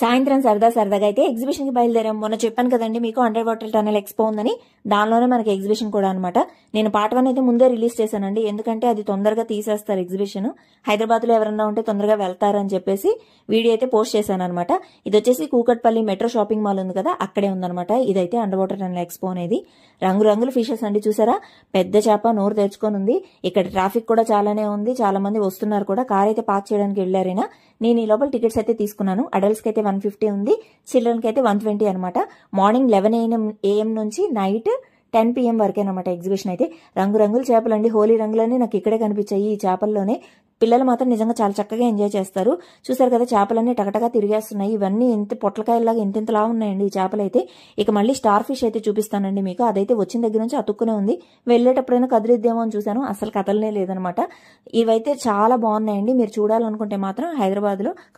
సాయంత్రం సరదా సరదాగా అయితే ఎగ్జిబిషన్ కి బయలుదేరాం మొన్న చెప్పాను కదండి మీకు అండర్ వాటర్ టనల్ ఎక్స్పో ఉందని దానిలోనే మనకి ఎగ్జిబిషన్ కూడా అనమాట నేను పార్ట్ వన్ అయితే ముందే రిలీజ్ చేశానండి ఎందుకంటే అది తొందరగా తీసేస్తారు ఎగ్జిబిషన్ హైదరాబాద్ లో ఎవరన్నా ఉంటే తొందరగా వెళ్తారని చెప్పేసి వీడియో అయితే పోస్ట్ చేశాను అనమాట ఇది వచ్చేసి కూకట్పల్లి మెట్రో షాపింగ్ మాల్ ఉంది కదా అక్కడే ఉందనమాట ఇదైతే అండర్ వాటర్ టనల్ ఎక్స్పో అనేది రంగురంగుల ఫిషెస్ అండి చూసారా పెద్ద చేప నోరు తెచ్చుకొని ఉంది ఇక్కడ ట్రాఫిక్ కూడా చాలానే ఉంది చాలా మంది వస్తున్నారు కూడా కార్ అయితే పార్క్ చేయడానికి వెళ్లారైనా నేను ఈ లోపల టికెట్స్ అయితే తీసుకున్నాను అడల్ట్స్ అయితే వన్ ఫిఫ్టీ ఉంది చిల్డ్రన్కి అయితే వన్ ట్వంటీ అనమాట మార్నింగ్ లెవెన్ ఏఎం ఏఎం నుంచి నైట్ టెన్ పిఎం వరకే అనమాట ఎగ్జిబిషన్ అయితే రంగురంగుల చేపలు అండి హోలీ రంగులన్నీ నాకు ఇక్కడే కనిపించాయి ఈ చేపల్లోనే పిల్లలు మాత్రం నిజంగా చాలా చక్కగా ఎంజాయ్ చేస్తారు చూసారు కదా చేపలన్నీ టకటగా తిరిగేస్తున్నాయి ఇవన్నీ ఇంత పొట్లకాయలాగా ఇంత ఇంతలా ఉన్నాయండి ఈ చేపలైతే ఇక మళ్ళీ స్టార్ ఫిష్ అయితే చూపిస్తానండి మీకు అదైతే వచ్చిన దగ్గర నుంచి అతుక్కునే ఉంది వెళ్లేటప్పుడైనా కదిలిద్దేమో అని చూశాను అసలు కదలనే లేదనమాట ఇవైతే చాలా బాగున్నాయండి మీరు చూడాలనుకుంటే మాత్రం హైదరాబాద్ లో